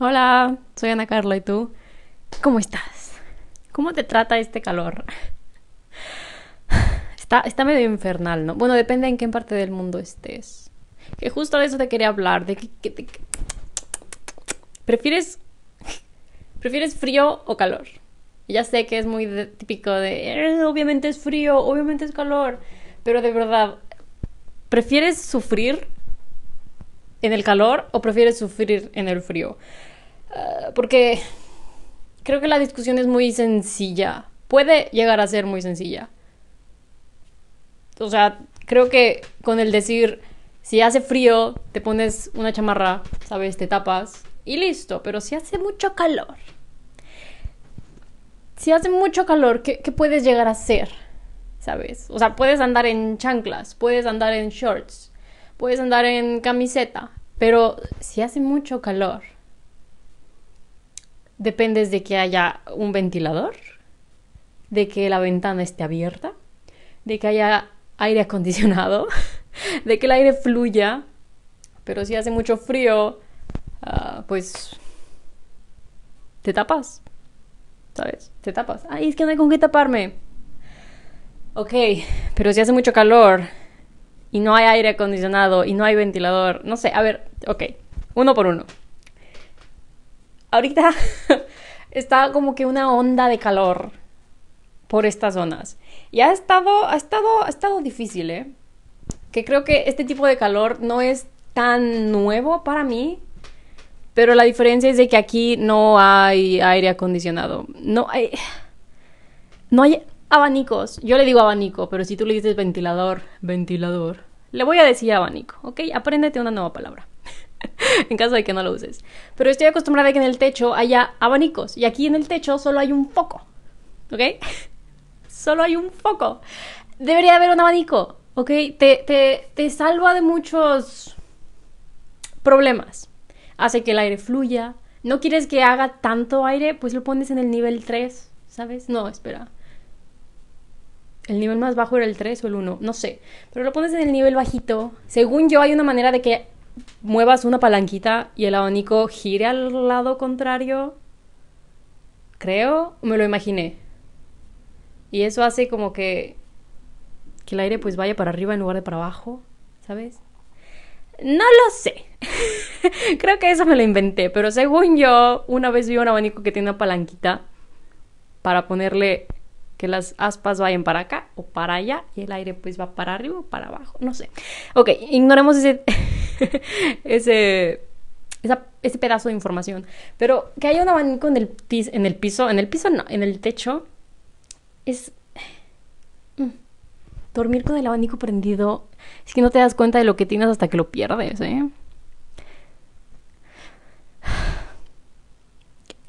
Hola, soy Ana Carla y tú, ¿cómo estás? ¿Cómo te trata este calor? Está, medio infernal, ¿no? Bueno, depende en qué parte del mundo estés. Que justo de eso te quería hablar, de prefieres prefieres frío o calor. Ya sé que es muy típico de eh, obviamente es frío, obviamente es calor, pero de verdad, ¿prefieres sufrir en el calor o prefieres sufrir en el frío? Ah, porque creo que la discusión es muy sencilla. Puede llegar a ser muy sencilla. O sea, creo que con el decir, si hace frío, te pones una chamarra, ¿sabes? Te tapas y listo. Pero si hace mucho calor, si hace mucho calor, ¿qué, ¿qué, puedes llegar a hacer? ¿Sabes? O sea, puedes andar en chanclas, puedes andar en shorts, puedes andar en camiseta, pero si hace mucho calor, Dependes de que haya un ventilador, de que la ventana esté abierta, de que haya aire acondicionado, de que el aire fluya. Pero si hace mucho frío, ah, pues te tapas. ¿Sabes? Te tapas. Ay, es que no hay con qué taparme. Ok, pero si hace mucho calor y no hay aire acondicionado y no hay ventilador, no sé, a ver, ok, uno por uno ahorita está como que una onda de calor por estas zonas. Y ha estado, ha estado, ha estado difícil, ¿eh? Que creo que este tipo de calor no es tan nuevo para mí, pero la diferencia es de que aquí no hay aire acondicionado. No hay. No hay abanicos. Yo le digo abanico, pero si tú le dices ventilador, ventilador. Le voy a decir abanico, ¿ok? Apréndete una nueva palabra. en caso de que no lo uses. Pero estoy acostumbrada a que en el techo haya abanicos y aquí en el techo solo hay un foco. ¿Ok? solo hay un foco. Debería haber un abanico. ¿Ok? Te, te salva de muchos problemas. Hace que el aire fluya. No quieres que haga tanto aire, pues lo pones en el nivel 3, ¿sabes? No, espera. El nivel más bajo era el 3 o el 1, no sé. Pero lo pones en el nivel bajito. Según yo, hay una manera de que muevas una palanquita y el abanico gire al lado contrario. Creo, me lo imaginé. Y eso hace como que, que el aire pues vaya para arriba en lugar de para abajo, ¿sabes? No lo sé. Creo que eso me lo inventé, pero según yo, una vez vi un abanico que tiene una palanquita para ponerle que las aspas vayan para acá o para allá y el aire pues va para arriba o para abajo, no sé. Ok, ignoremos ese, ese, ese pedazo de información, pero que haya un abanico en el, piso, en el piso, en el piso no, en el techo, es... Mm, dormir con el abanico prendido es que no te das cuenta de lo que tienes hasta que lo pierdes, ¿eh?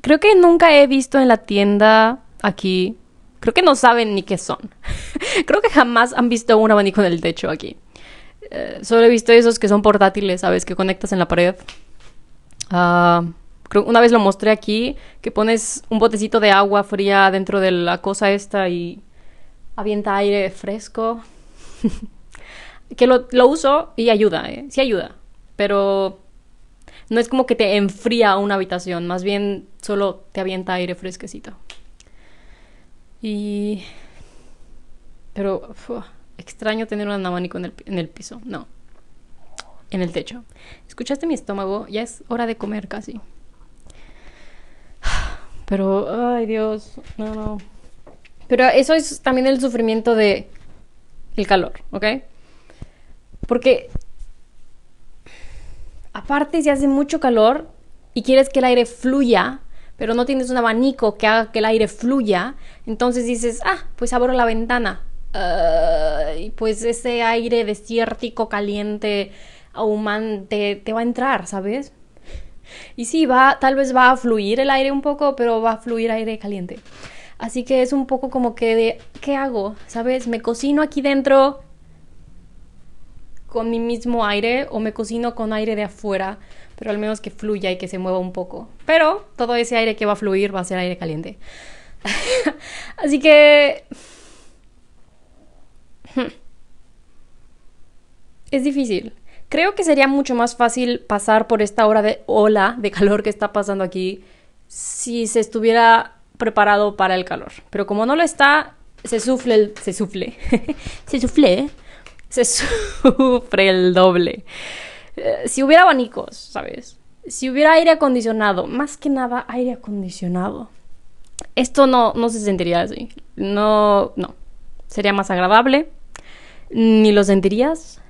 Creo que nunca he visto en la tienda aquí Creo que no saben ni qué son. Creo que jamás han visto un abanico en el techo aquí. Eh, solo he visto esos que son portátiles, ¿sabes? Que conectas en la pared. creo ah, creo una vez lo mostré aquí, que pones un botecito de agua fría dentro de la cosa esta y avienta aire fresco. que lo, lo, uso y ayuda, ¿eh? Sí ayuda. Pero no es como que te enfría una habitación, más bien solo te avienta aire fresquecito. Y... Pero extraño tener un abanico en el, piso, no. En el techo. ¿Escuchaste mi estómago? Ya es hora de comer casi. Pero, ay Dios, no, no. Pero eso es también el sufrimiento de el calor, ¿ok? Porque aparte si hace mucho calor y quieres que el aire fluya, pero no tienes un abanico que haga que el aire fluya, entonces dices, ah, pues abro la ventana. y pues ese aire desiertico, caliente, ahumante, te va a entrar, ¿sabes? Y sí, va, tal vez va a fluir el aire un poco, pero va a fluir aire caliente. Así que es un poco como que de, ¿qué hago? ¿Sabes? ¿Me cocino aquí dentro con mi mismo aire o me cocino con aire de afuera? pero al menos que fluya y que se mueva un poco. Pero todo ese aire que va a fluir va a ser aire caliente. Así que... Hmm, es difícil. Creo que sería mucho más fácil pasar por esta hora de ola de calor que está pasando aquí si se estuviera preparado para el calor. Pero como no lo está, se sufle el, se sufle. se sufle. Se sufre el doble. Eh, si hubiera abanicos, ¿sabes? Si hubiera aire acondicionado, más que nada aire acondicionado. Esto no, no se sentiría así. No, no. Sería más agradable. Ni lo sentirías.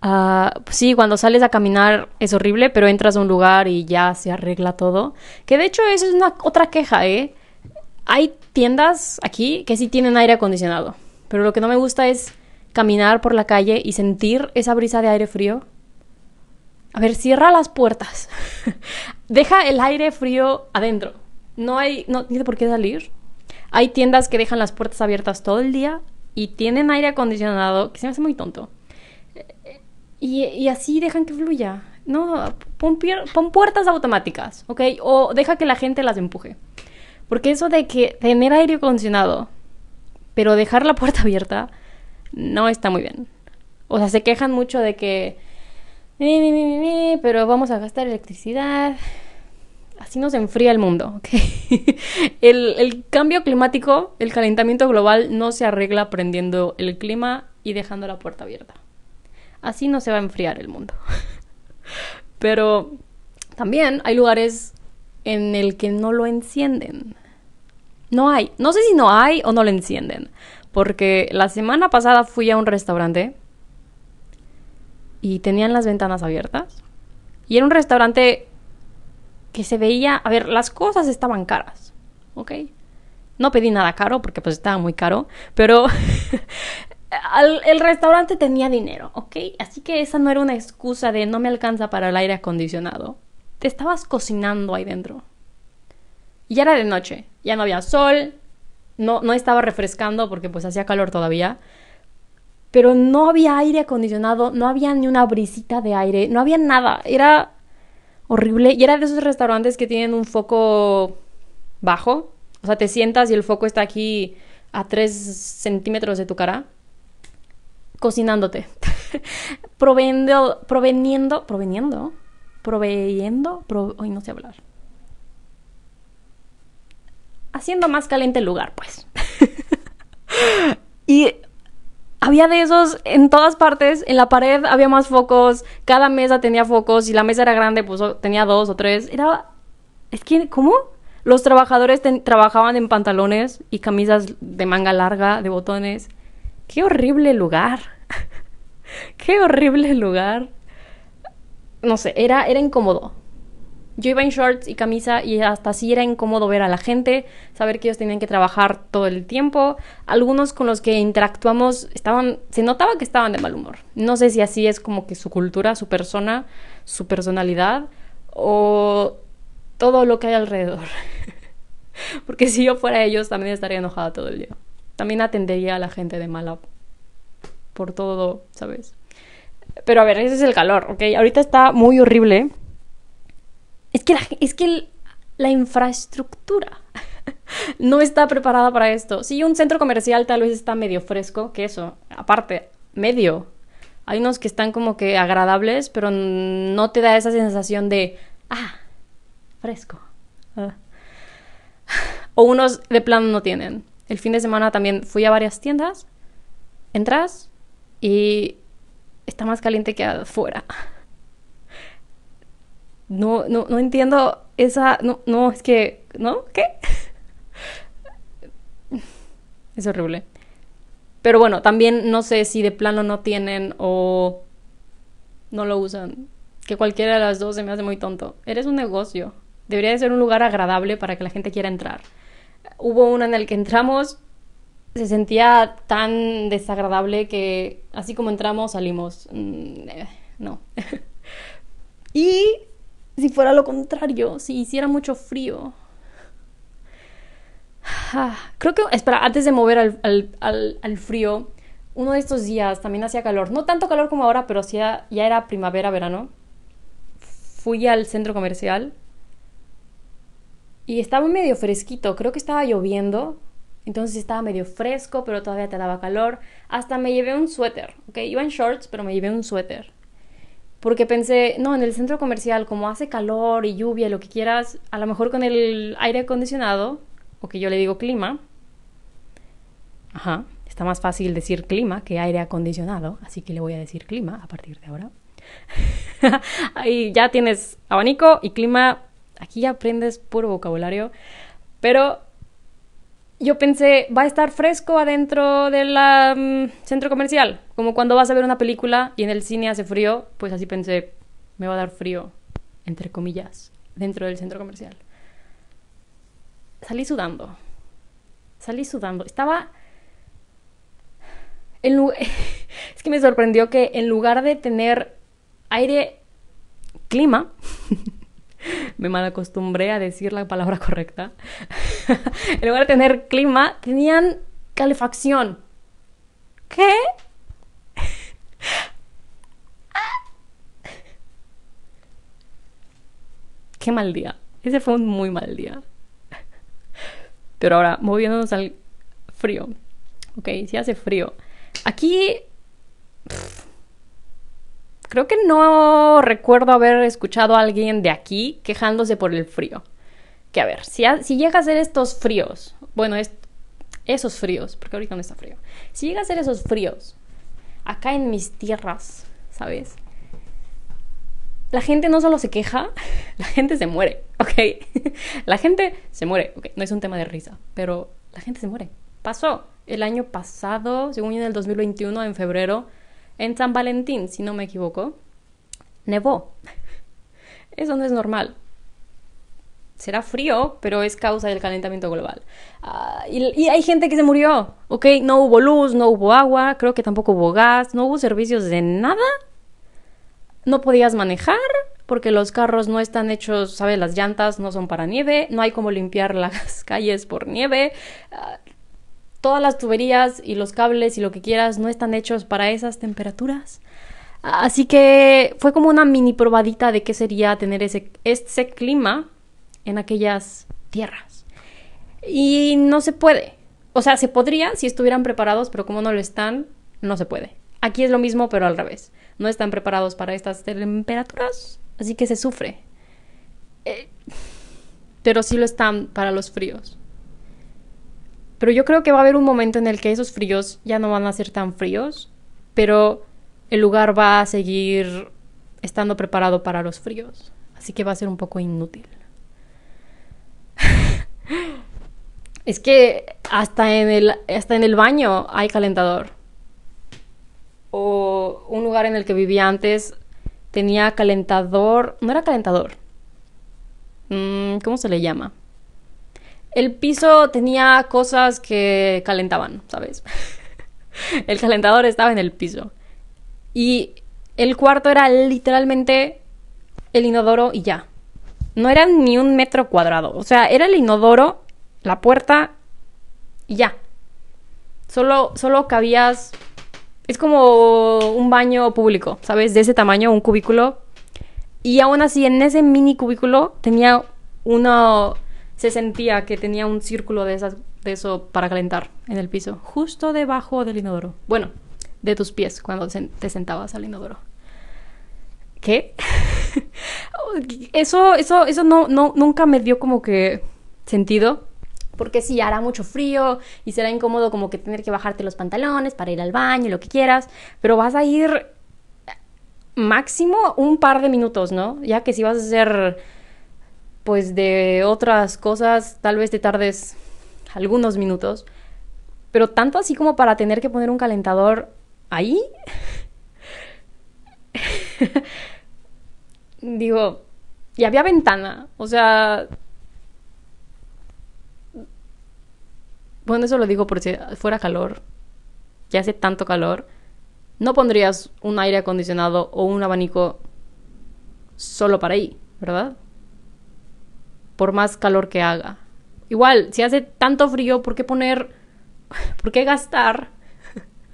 Ah, sí, cuando sales a caminar es horrible, pero entras a un lugar y ya se arregla todo. Que de hecho eso es una otra queja, ¿eh? Hay tiendas aquí que sí tienen aire acondicionado, pero lo que no me gusta es caminar por la calle y sentir esa brisa de aire frío a ver, cierra las puertas. Deja el aire frío adentro. No hay, no tiene por qué salir. Hay tiendas que dejan las puertas abiertas todo el día y tienen aire acondicionado, que se me hace muy tonto. Eh, y, así dejan que fluya. No, pon, pon puertas automáticas, ¿ok? O deja que la gente las empuje. Porque eso de que tener aire acondicionado, pero dejar la puerta abierta, no está muy bien. O sea, se quejan mucho de que pero vamos a gastar electricidad. Así nos enfría el mundo, el, el cambio climático, el calentamiento global, no se arregla prendiendo el clima y dejando la puerta abierta. Así no se va a enfriar el mundo. pero también hay lugares en el que no lo encienden. No hay. No sé si no hay o no lo encienden. Porque la semana pasada fui a un restaurante y tenían las ventanas abiertas. Y era un restaurante que se veía, a ver, las cosas estaban caras, ¿ok? No pedí nada caro porque pues estaba muy caro, pero el restaurante tenía dinero, ¿ok? Así que esa no era una excusa de no me alcanza para el aire acondicionado. Te estabas cocinando ahí dentro. Y ya era de noche, ya no había sol, no, no estaba refrescando porque pues hacía calor todavía pero no había aire acondicionado, no había ni una brisita de aire, no había nada, era horrible y era de esos restaurantes que tienen un foco bajo, o sea, te sientas y el foco está aquí a tres centímetros de tu cara, cocinándote, proveniendo, proveniendo, proveniendo, proveyendo, hoy no sé hablar. Haciendo más caliente el lugar, pues. había de esos en todas partes, en la pared había más focos, cada mesa tenía focos, y la mesa era grande, pues tenía dos o tres. Era... Es ¿cómo? Los trabajadores trabajaban en pantalones y camisas de manga larga, de botones. Qué horrible lugar. Qué horrible lugar. No sé, era, era incómodo. Yo iba en shorts y camisa y hasta así era incómodo ver a la gente, saber que ellos tenían que trabajar todo el tiempo. Algunos con los que interactuamos estaban, se notaba que estaban de mal humor. No sé si así es como que su cultura, su persona, su personalidad o todo lo que hay alrededor. Porque si yo fuera ellos también estaría enojada todo el día. También atendería a la gente de mala por todo, ¿sabes? Pero a ver, ese es el calor, ¿ok? Ahorita está muy horrible. Es que la, infraestructura no está preparada para esto. si un centro comercial tal vez está medio fresco, que eso, aparte, medio. Hay unos que están como que agradables, pero no te da esa sensación de, ah, fresco. Ah. O unos de plano no tienen. El fin de semana también fui a varias tiendas, entras y está más caliente que afuera no, no, no entiendo esa, no, no, es que, ¿no? ¿Qué? Es horrible. Pero bueno, también no sé si de plano no tienen o no lo usan. Que cualquiera de las dos se me hace muy tonto. Eres un negocio. Debería de ser un lugar agradable para que la gente quiera entrar. Hubo uno en el que entramos, se sentía tan desagradable que así como entramos salimos. Mm, eh, no. Y si fuera lo contrario, si hiciera mucho frío. Ah, creo que, espera, antes de mover al, frío, uno de estos días también hacía calor. No tanto calor como ahora, pero ya era primavera, verano. Fui al centro comercial y estaba medio fresquito. Creo que estaba lloviendo. Entonces estaba medio fresco, pero todavía te daba calor. Hasta me llevé un suéter, ¿ok? Iba en shorts, pero me llevé un suéter porque pensé, no, en el centro comercial, como hace calor y lluvia, y lo que quieras, a lo mejor con el aire acondicionado, o que yo le digo clima, ajá, está más fácil decir clima que aire acondicionado, así que le voy a decir clima a partir de ahora. Ahí ya tienes abanico y clima, aquí ya aprendes puro vocabulario, pero yo pensé, va a estar fresco adentro del mm, centro comercial. Como cuando vas a ver una película y en el cine hace frío, pues así pensé, me va a dar frío, entre comillas, dentro del centro comercial. Salí sudando. Salí sudando. Estaba... En es que me sorprendió que en lugar de tener aire, clima, me malacostumbré a decir la palabra correcta. en lugar de tener clima, tenían calefacción. ¿Qué? Qué mal día. Ese fue un muy mal día. Pero ahora, moviéndonos al frío. Ok, si hace frío. Aquí creo que no recuerdo haber escuchado a alguien de aquí quejándose por el frío. Que a ver, si, si llega a ser estos fríos, bueno, esos fríos, porque ahorita no está frío. Si llega a ser esos fríos, acá en mis tierras, ¿sabes? La gente no solo se queja, la gente se muere, ¿ok? la gente se muere, ¿ok? No es un tema de risa, pero la gente se muere. Pasó el año pasado, según en el 2021, en febrero, en San Valentín, si no me equivoco, nevó. Eso no es normal. Será frío, pero es causa del calentamiento global. Ah, y, hay gente que se murió, ¿ok? No hubo luz, no hubo agua, creo que tampoco hubo gas, no hubo servicios de nada. No podías manejar porque los carros no están hechos, ¿sabes? Las llantas no son para nieve, no hay como limpiar las calles por nieve. Ah, todas las tuberías y los cables y lo que quieras no están hechos para esas temperaturas. Así que fue como una mini probadita de qué sería tener ese, clima en aquellas tierras. Y no se puede. O sea, se podría si estuvieran preparados, pero como no lo están, no se puede. Aquí es lo mismo, pero al revés. No están preparados para estas temperaturas, así que se sufre. Eh, pero sí lo están para los fríos. Pero yo creo que va a haber un momento en el que esos fríos ya no van a ser tan fríos, pero el lugar va a seguir estando preparado para los fríos. Así que va a ser un poco inútil. es que hasta en, el, hasta en el baño hay calentador. O un lugar en el que vivía antes tenía calentador. No era calentador. Mm, ¿Cómo se le llama? El piso tenía cosas que calentaban, ¿sabes? el calentador estaba en el piso. Y el cuarto era literalmente el inodoro y ya. No era ni un metro cuadrado. O sea, era el inodoro, la puerta y ya. Solo, solo cabías. Es como un baño público, ¿sabes? De ese tamaño, un cubículo. Y aún así, en ese mini cubículo tenía uno se sentía que tenía un círculo de, eso para calentar en el piso, justo debajo del inodoro. Bueno, de tus pies cuando te sentabas al inodoro. ¿Qué? eso eso, eso no, no, nunca me dio como que sentido. Porque sí, hará mucho frío y será incómodo como que tener que bajarte los pantalones para ir al baño, lo que quieras. Pero vas a ir máximo un par de minutos, ¿no? Ya que si vas a hacer pues de otras cosas tal vez te tardes algunos minutos, pero tanto así como para tener que poner un calentador ahí. Digo, y había ventana, o sea... Bueno, eso lo digo por si fuera calor, ya hace tanto calor, no pondrías un aire acondicionado o un abanico solo para ahí, ¿verdad? por más calor que haga. Igual, si hace tanto frío, ¿por qué poner, por qué gastar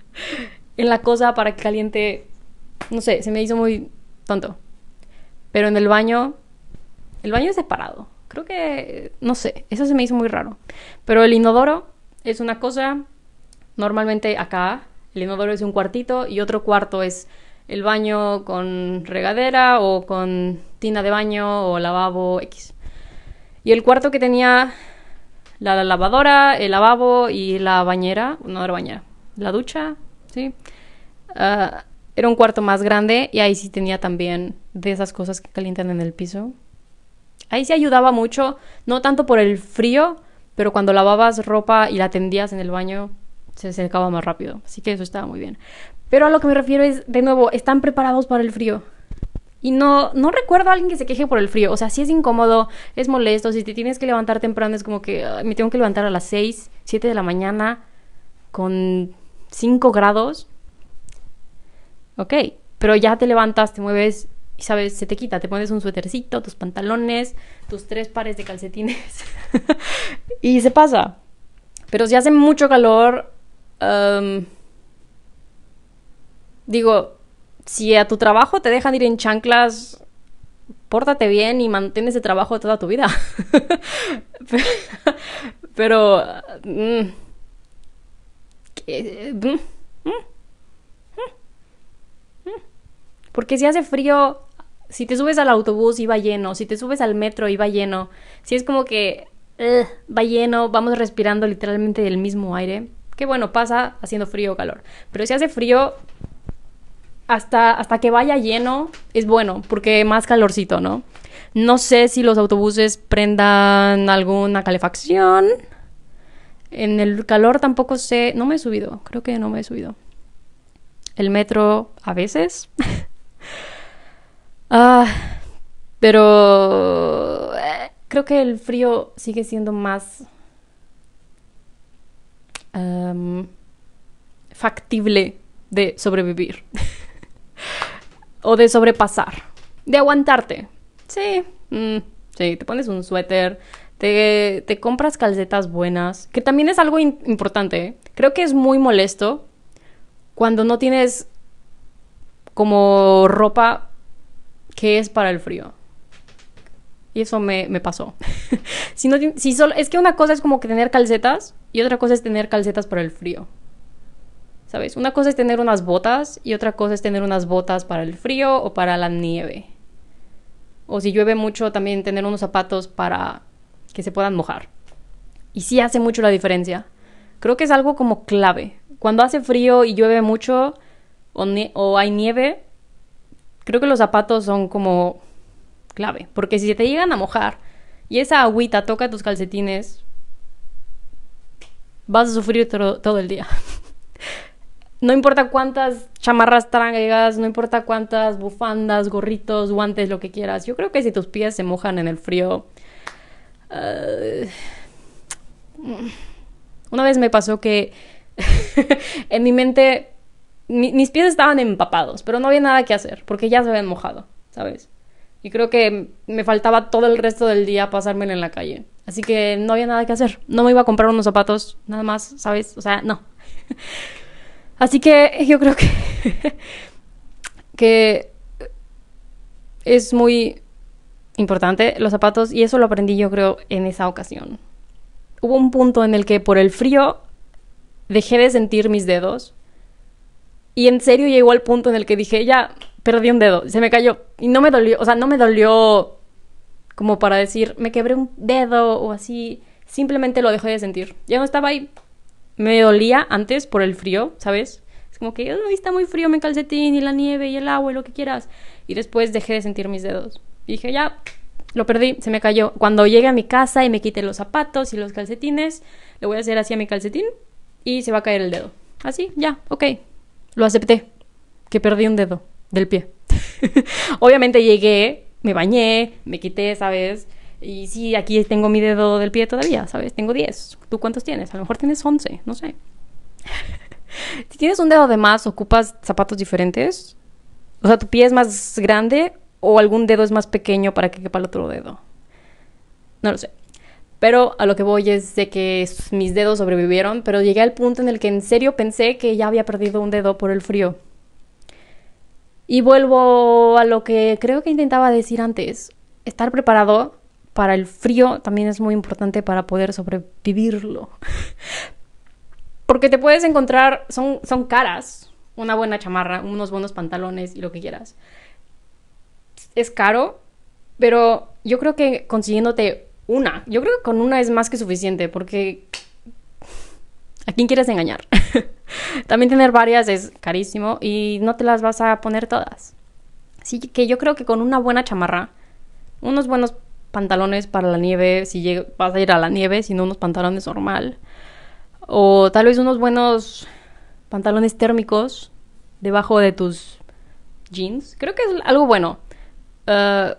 en la cosa para que caliente? No sé, se me hizo muy tonto. Pero en el baño, el baño es separado. Creo que, no sé, eso se me hizo muy raro. Pero el inodoro es una cosa, normalmente acá, el inodoro es un cuartito y otro cuarto es el baño con regadera o con tina de baño o lavabo X. Y el cuarto que tenía la lavadora, el lavabo y la bañera, no era bañera, la ducha, ¿sí? Ah, era un cuarto más grande y ahí sí tenía también de esas cosas que calientan en el piso. Ahí sí ayudaba mucho, no tanto por el frío, pero cuando lavabas ropa y la tendías en el baño, se secaba más rápido. Así que eso estaba muy bien. Pero a lo que me refiero es, de nuevo, están preparados para el frío. Y no, recuerdo a alguien que se queje por el frío. O sea, si es incómodo, es molesto. Si te tienes que levantar temprano, es como que ah, me tengo que levantar a las 6, 7 de la mañana con 5 grados. Ok, pero ya te levantas, te mueves y sabes, se te quita. Te pones un suétercito, tus pantalones, tus tres pares de calcetines y se pasa. Pero si hace mucho calor, digo, si a tu trabajo te dejan ir en chanclas, pórtate bien y mantén ese trabajo toda tu vida. Pero... Mm, mm, mm, porque si hace frío, si te subes al autobús y va lleno, si te subes al metro iba lleno, si es como que va lleno, vamos respirando literalmente del mismo aire, Qué bueno, pasa haciendo frío o calor. Pero si hace frío, hasta, que vaya lleno es bueno, porque más calorcito, ¿no? No sé si los autobuses prendan alguna calefacción. En el calor tampoco sé, no me he subido, creo que no me he subido. El metro a veces. Ah, pero eh, creo que el frío sigue siendo más factible de sobrevivir. o de sobrepasar, de aguantarte. Sí, mm, sí, te pones un suéter, te, compras calcetas buenas, que también es algo importante. ¿eh? Creo que es muy molesto cuando no tienes como ropa que es para el frío. Y eso me, pasó. es que una cosa es como que tener calcetas y otra cosa es tener calcetas para el frío. ¿Sabes? Una cosa es tener unas botas y otra cosa es tener unas botas para el frío o para la nieve. O si llueve mucho, también tener unos zapatos para que se puedan mojar. Y sí hace mucho la diferencia. Creo que es algo como clave. Cuando hace frío y llueve mucho o, hay nieve, creo que los zapatos son como clave. Porque si se te llegan a mojar y esa agüita toca tus calcetines, vas a sufrir todo el día. No importa cuántas chamarras traigas, no importa cuántas bufandas, gorritos, guantes, lo que quieras. Yo creo que si tus pies se mojan en el frío... Eh, una vez me pasó que en mi mente mis pies estaban empapados, pero no había nada que hacer porque ya se habían mojado, ¿sabes? Y creo que me faltaba todo el resto del día pasármelo en la calle. Así que no había nada que hacer. No me iba a comprar unos zapatos, nada más, ¿sabes? O sea, no. Así que yo creo que, es muy importante los zapatos y eso lo aprendí yo creo en esa ocasión. Hubo un punto en el que por el frío dejé de sentir mis dedos y en serio llegó al punto en el que dije, ya, perdí un dedo, se me cayó y no me dolió, o sea, no me dolió como para decir, me quebré un dedo o así, simplemente lo dejé de sentir, ya no estaba ahí me dolía antes por el frío, ¿sabes? Es como que, oh, está muy frío mi calcetín y la nieve y el agua y lo que quieras. Y después dejé de sentir mis dedos. dije, ya, lo perdí, se me cayó. Cuando llegue a mi casa y me quite los zapatos y los calcetines, le voy a hacer así a mi calcetín y se va a caer el dedo. Así, ya, ok. Lo acepté, que perdí un dedo del pie. Obviamente llegué, me bañé, me quité, ¿sabes? Y sí, aquí tengo mi dedo del pie todavía, ¿sabes? Tengo 10. ¿Tú cuántos tienes? A lo mejor tienes 11, no sé. si tienes un dedo de más, ocupas zapatos diferentes. O sea, tu pie es más grande o algún dedo es más pequeño para que quepa el otro dedo. No lo sé. Pero a lo que voy es de que mis dedos sobrevivieron, pero llegué al punto en el que en serio pensé que ya había perdido un dedo por el frío. Y vuelvo a lo que creo que intentaba decir antes. Estar preparado para el frío también es muy importante para poder sobrevivirlo. Porque te puedes encontrar, son, son caras, una buena chamarra, unos buenos pantalones y lo que quieras. Es caro, pero yo creo que consiguiéndote una, yo creo que con una es más que suficiente porque ¿a quién quieres engañar? También tener varias es carísimo y no te las vas a poner todas. Así que yo creo que con una buena chamarra, unos buenos pantalones para la nieve, si vas a ir a la nieve, sino unos pantalones normal. O tal vez unos buenos pantalones térmicos debajo de tus jeans. Creo que es algo bueno. Eh,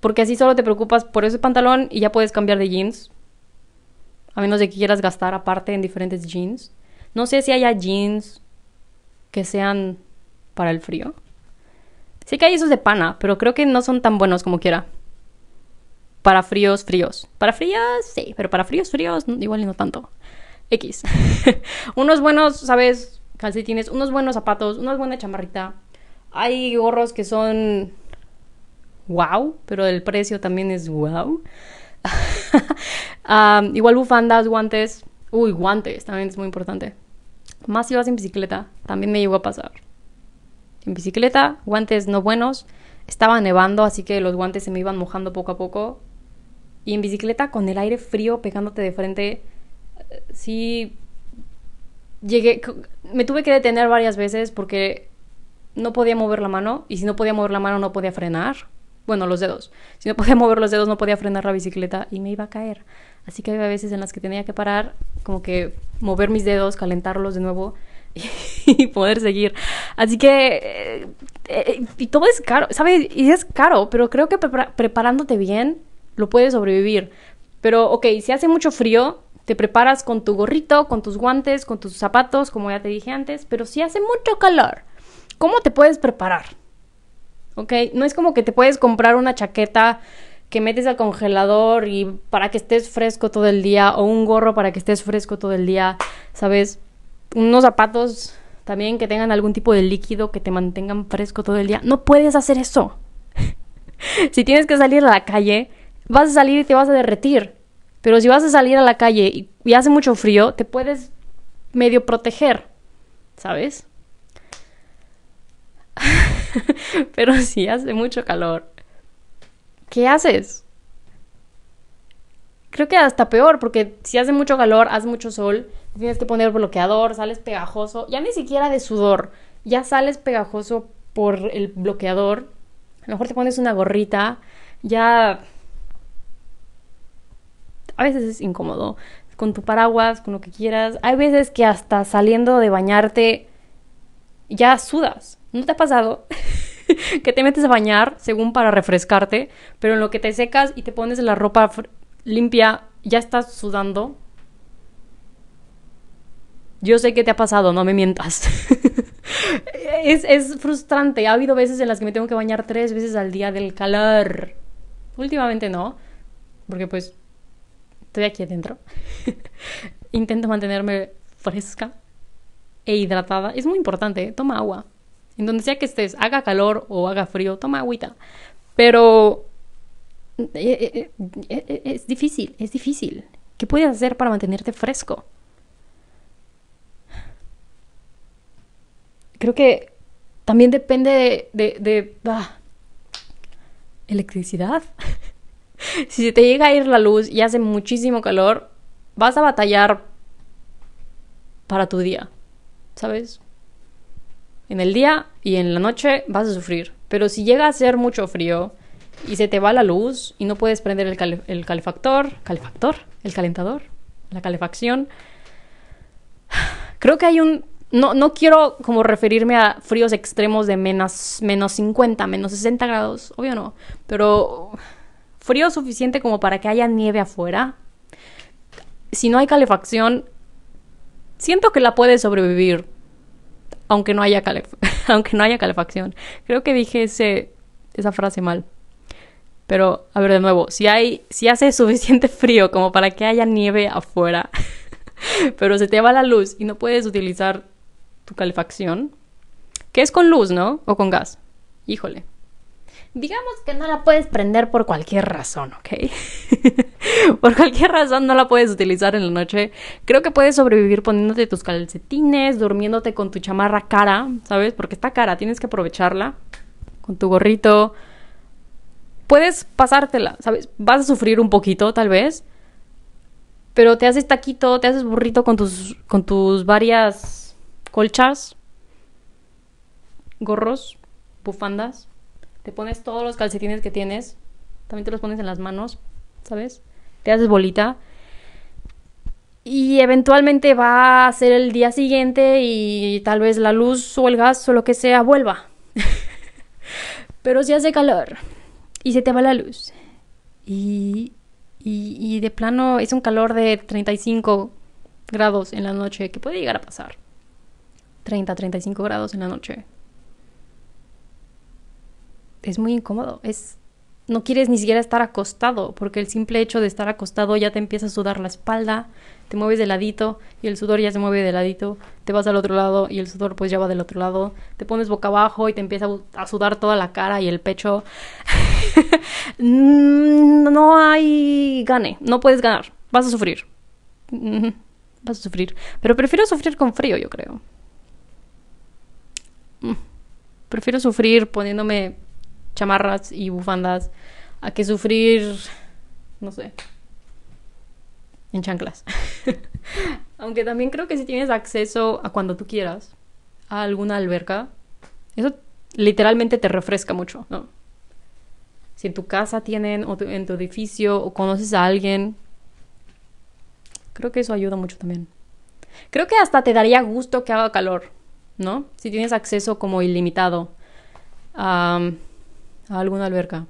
porque así solo te preocupas por ese pantalón y ya puedes cambiar de jeans. A menos de que quieras gastar aparte en diferentes jeans. No sé si haya jeans que sean para el frío. Sé que hay esos de pana, pero creo que no son tan buenos como quiera para fríos, fríos. Para frías, sí, pero para fríos, fríos, igual y no tanto. X. unos buenos, ¿sabes? Calcetines, unos buenos zapatos, una buena chamarrita. Hay gorros que son wow, pero el precio también es wow. Ah, igual bufandas, guantes. Uy, guantes, también es muy importante. Más si vas en bicicleta, también me llegó a pasar. En bicicleta, guantes no buenos. Estaba nevando, así que los guantes se me iban mojando poco a poco. Y en bicicleta con el aire frío pegándote de frente, eh, sí llegué, me tuve que detener varias veces porque no podía mover la mano y si no podía mover la mano no podía frenar. Bueno, los dedos. Si no podía mover los dedos no podía frenar la bicicleta y me iba a caer. Así que había veces en las que tenía que parar, como que mover mis dedos, calentarlos de nuevo y poder seguir. Así que... Eh, eh, y todo es caro, ¿sabes? Y es caro, pero creo que preparándote bien lo puedes sobrevivir. Pero, ok, si hace mucho frío, te preparas con tu gorrito, con tus guantes, con tus zapatos, como ya te dije antes, pero si hace mucho calor, ¿cómo te puedes preparar? ¿Ok? No es como que te puedes comprar una chaqueta que metes al congelador y para que estés fresco todo el día o un gorro para que estés fresco todo el día, ¿sabes? Unos zapatos también que tengan algún tipo de líquido que te mantengan fresco todo el día. No puedes hacer eso. si tienes que salir a la calle, vas a salir y te vas a derretir. Pero si vas a salir a la calle y, hace mucho frío, te puedes medio proteger, ¿sabes? Pero si hace mucho calor, ¿qué haces? Creo que hasta peor, porque si hace mucho calor, hace mucho sol, tienes que poner bloqueador, sales pegajoso, ya ni siquiera de sudor, ya sales pegajoso por el bloqueador, a lo mejor te pones una gorrita, ya a veces es incómodo, con tu paraguas, con lo que quieras. Hay veces que hasta saliendo de bañarte ya sudas. ¿No te ha pasado que te metes a bañar según para refrescarte, pero en lo que te secas y te pones la ropa limpia, ya estás sudando? Yo sé que te ha pasado, no me mientas. es, es frustrante. Ha habido veces en las que me tengo que bañar tres veces al día del calor. Últimamente no, porque pues estoy aquí adentro. Intento mantenerme fresca e hidratada. Es muy importante, toma agua. En donde sea que estés, haga calor o haga frío, toma agüita. Pero eh, eh, eh, es difícil, es difícil. ¿Qué puedes hacer para mantenerte fresco? Creo que también depende de... de, ah, electricidad. si se te llega a ir la luz y hace muchísimo calor, vas a batallar para tu día, ¿sabes? En el día y en la noche vas a sufrir. Pero si llega a ser mucho frío y se te va la luz y no puedes prender el, calefactor, calefactor, el calentador, la calefacción, creo que hay un... No, no quiero como referirme a fríos extremos de menos, menos 50, menos 60 grados, obvio no, pero frío suficiente como para que haya nieve afuera. Si no hay calefacción, siento que la puede sobrevivir, aunque no haya, aunque no haya calefacción. Creo que dije esa frase mal. Pero, a ver, de nuevo, si, hay, si hace suficiente frío como para que haya nieve afuera, pero se te va la luz y no puedes utilizar tu calefacción, que es con luz, ¿no? O con gas. Híjole digamos que no la puedes prender por cualquier razón, ¿ok? por cualquier razón no la puedes utilizar en la noche. Creo que puedes sobrevivir poniéndote tus calcetines, durmiéndote con tu chamarra cara, ¿sabes? Porque está cara, tienes que aprovecharla. Con tu gorrito. Puedes pasártela, ¿sabes? Vas a sufrir un poquito, tal vez. Pero te haces taquito, te haces burrito con tus, con tus varias colchas, gorros, bufandas te pones todos los calcetines que tienes, también te los pones en las manos, ¿sabes? Te haces bolita. Y eventualmente va a ser el día siguiente y tal vez la luz o el gas o lo que sea vuelva. Pero si hace calor y se te va la luz. Y, y, y de plano es un calor de 35 grados en la noche que puede llegar a pasar. 30, 35 grados en la noche es muy incómodo, es no quieres ni siquiera estar acostado, porque el simple hecho de estar acostado ya te empieza a sudar la espalda, te mueves de ladito y el sudor ya se mueve de ladito, te vas al otro lado y el sudor pues ya va del otro lado, te pones boca abajo y te empieza a sudar toda la cara y el pecho. no hay gane, no puedes ganar, vas a sufrir. Vas a sufrir, pero prefiero sufrir con frío, yo creo. Mm, prefiero sufrir poniéndome chamarras y bufandas a que sufrir, no sé, en chanclas. Aunque también creo que si tienes acceso a cuando tú quieras, a alguna alberca, eso literalmente te refresca mucho, ¿no? Si en tu casa tienen o en tu edificio o conoces a alguien, creo que eso ayuda mucho también. Creo que hasta te daría gusto que haga calor, ¿no? Si tienes acceso como ilimitado. a a alguna alberca.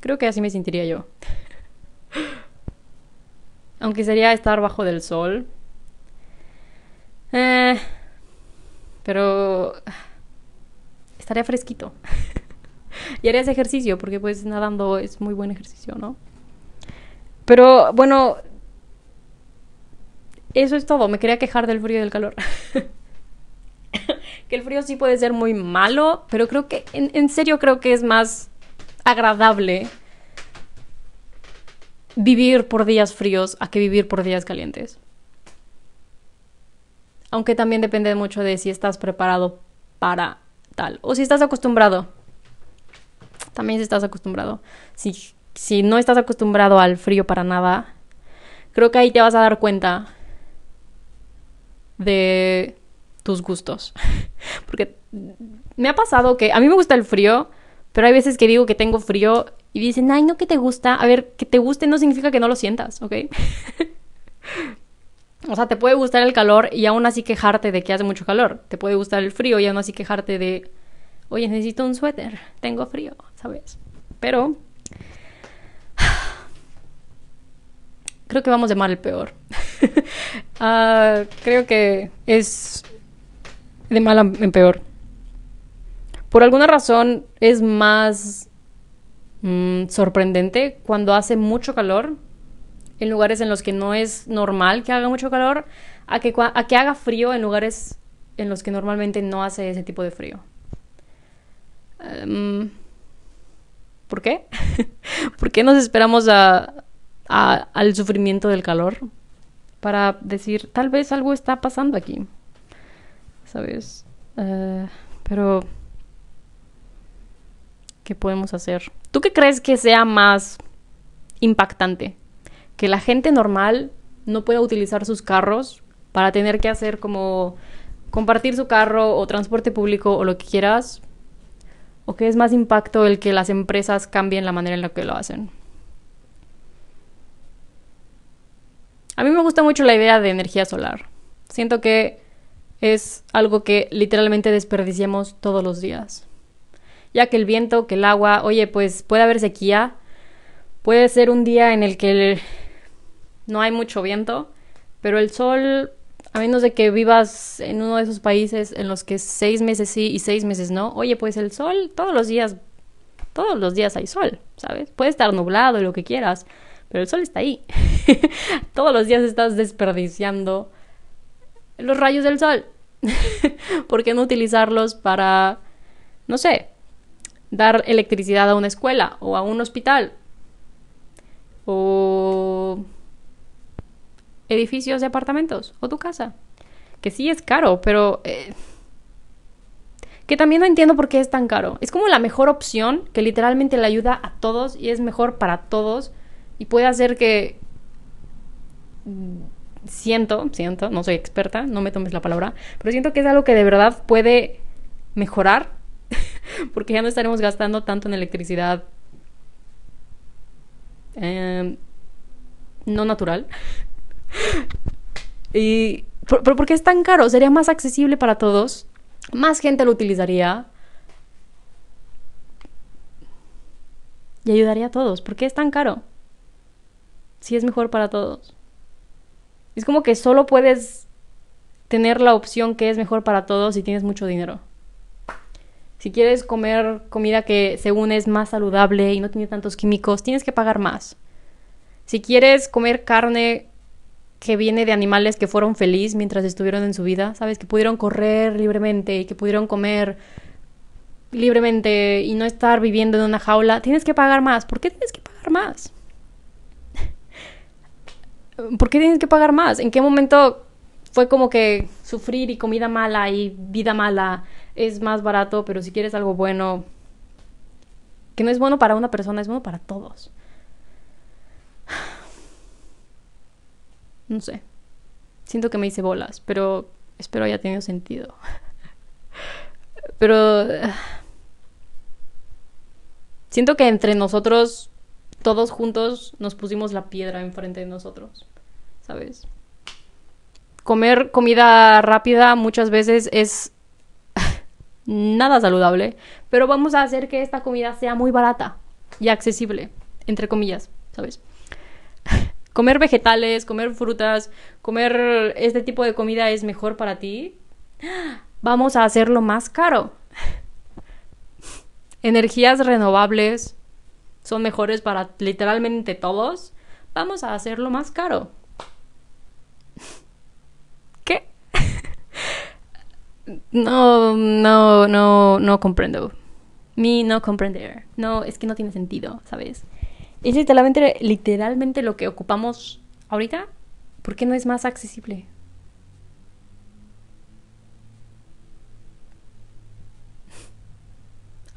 Creo que así me sentiría yo. Aunque sería estar bajo del sol. Eh, pero estaría fresquito. y haría ese ejercicio, porque pues nadando es muy buen ejercicio, ¿no? Pero bueno, eso es todo. Me quería quejar del frío y del calor. que el frío sí puede ser muy malo, pero creo que, en, serio, creo que es más agradable vivir por días fríos a que vivir por días calientes. Aunque también depende mucho de si estás preparado para tal o si estás acostumbrado. También si estás acostumbrado. Si, si no estás acostumbrado al frío para nada, creo que ahí te vas a dar cuenta de tus gustos. Porque me ha pasado que a mí me gusta el frío, pero hay veces que digo que tengo frío y dicen, ay, no, que te gusta. A ver, que te guste no significa que no lo sientas, ¿ok? o sea, te puede gustar el calor y aún así quejarte de que hace mucho calor. Te puede gustar el frío y aún así quejarte de, oye, necesito un suéter, tengo frío, ¿sabes? Pero... Creo que vamos de mal el peor. Ah, creo que es de mal en peor. Por alguna razón es más mm, sorprendente cuando hace mucho calor en lugares en los que no es normal que haga mucho calor a que, a que haga frío en lugares en los que normalmente no hace ese tipo de frío. Em, ¿Por qué? ¿Por qué nos esperamos al sufrimiento del calor para decir tal vez algo está pasando aquí? ¿sabes? Eh, pero, ¿qué podemos hacer? ¿Tú qué crees que sea más impactante? ¿Que la gente normal no pueda utilizar sus carros para tener que hacer como compartir su carro o transporte público o lo que quieras? ¿O qué es más impacto el que las empresas cambien la manera en la que lo hacen? A mí me gusta mucho la idea de energía solar. Siento que es algo que literalmente desperdiciamos todos los días. Ya que el viento, que el agua, oye, pues puede haber sequía, puede ser un día en el que no hay mucho viento, pero el sol, a menos de que vivas en uno de esos países en los que seis meses sí y seis meses no, oye, pues el sol todos los días, todos los días hay sol, ¿sabes? Puede estar nublado y lo que quieras, pero el sol está ahí. todos los días estás desperdiciando los rayos del sol. ¿Por qué no utilizarlos para, no sé, dar electricidad a una escuela o a un hospital? O edificios de apartamentos o tu casa. Que sí es caro, pero... Eh, que también no entiendo por qué es tan caro. Es como la mejor opción que literalmente le ayuda a todos y es mejor para todos y puede hacer que siento, siento, no soy experta, no me tomes la palabra, pero siento que es algo que de verdad puede mejorar, porque ya no estaremos gastando tanto en electricidad em, no natural. y, pero, ¿por qué es tan caro? Sería más accesible para todos, más gente lo utilizaría. Y ayudaría a todos. ¿Por qué es tan caro? Si es mejor para todos. Es como que solo puedes tener la opción que es mejor para todos si tienes mucho dinero. Si quieres comer comida que según es más saludable y no tiene tantos químicos, tienes que pagar más. Si quieres comer carne que viene de animales que fueron feliz mientras estuvieron en su vida, sabes que pudieron correr libremente y que pudieron comer libremente y no estar viviendo en una jaula, tienes que pagar más. ¿Por qué tienes que pagar más? ¿por qué tienes que pagar más? ¿En qué momento fue como que sufrir y comida mala y vida mala es más barato, pero si quieres algo bueno, que no es bueno para una persona, es bueno para todos? No sé. Siento que me hice bolas, pero espero haya tenido sentido. Pero... Ah, siento que entre nosotros todos juntos nos pusimos la piedra enfrente de nosotros, ¿sabes? Comer comida rápida muchas veces es nada saludable, pero vamos a hacer que esta comida sea muy barata y accesible, entre comillas, ¿sabes? comer vegetales, comer frutas, comer este tipo de comida es mejor para ti. Vamos a hacerlo más caro. Energías renovables, son mejores para literalmente todos, vamos a hacerlo más caro. ¿Qué? no, no, no, no comprendo. Mi no comprender. No, es que no tiene sentido, ¿sabes? Es literalmente, literalmente lo que ocupamos ahorita. ¿Por qué no es más accesible?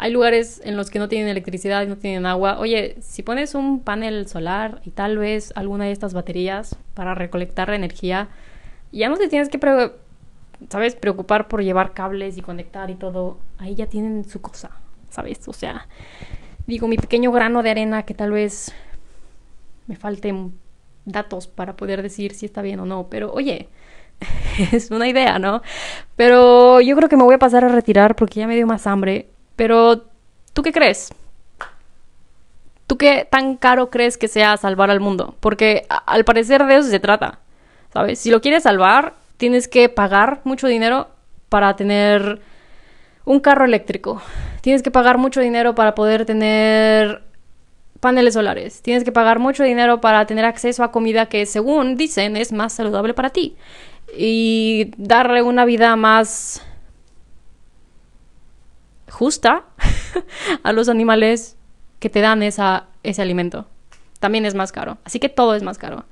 Hay lugares en los que no tienen electricidad, no tienen agua. Oye, si pones un panel solar y tal vez alguna de estas baterías para recolectar la energía, ya no te tienes que, ¿sabes?, preocupar por llevar cables y conectar y todo. Ahí ya tienen su cosa, ¿sabes? O sea, digo, mi pequeño grano de arena que tal vez me falten datos para poder decir si está bien o no, pero oye, es una idea, ¿no? Pero yo creo que me voy a pasar a retirar porque ya me dio más hambre. Pero, ¿tú qué crees? ¿Tú qué tan caro crees que sea salvar al mundo? Porque al parecer de eso se trata, ¿sabes? Si lo quieres salvar, tienes que pagar mucho dinero para tener un carro eléctrico. Tienes que pagar mucho dinero para poder tener paneles solares. Tienes que pagar mucho dinero para tener acceso a comida que, según dicen, es más saludable para ti. Y darle una vida más justa a los animales que te dan esa, ese alimento. También es más caro. Así que todo es más caro.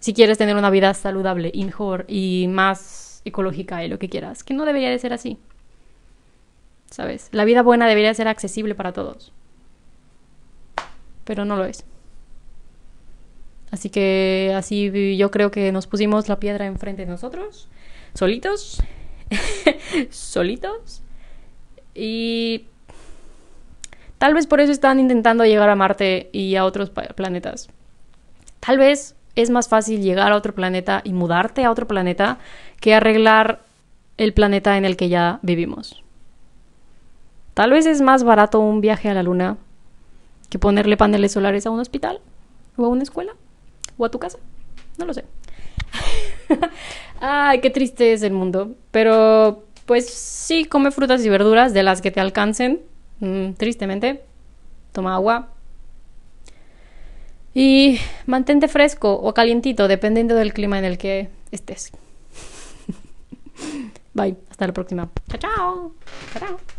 Si quieres tener una vida saludable y mejor y más ecológica y lo que quieras, que no debería de ser así. ¿Sabes? La vida buena debería ser accesible para todos. Pero no lo es. Así que así yo creo que nos pusimos la piedra enfrente de nosotros, solitos, solitos y tal vez por eso están intentando llegar a Marte y a otros planetas. Tal vez es más fácil llegar a otro planeta y mudarte a otro planeta que arreglar el planeta en el que ya vivimos. Tal vez es más barato un viaje a la luna que ponerle paneles solares a un hospital o a una escuela o a tu casa. No lo sé. Ay, qué triste es el mundo. Pero pues sí, come frutas y verduras de las que te alcancen, mm, tristemente. Toma agua. Y mantente fresco o calientito, dependiendo del clima en el que estés. Bye, hasta la próxima. Chao, chao. chao.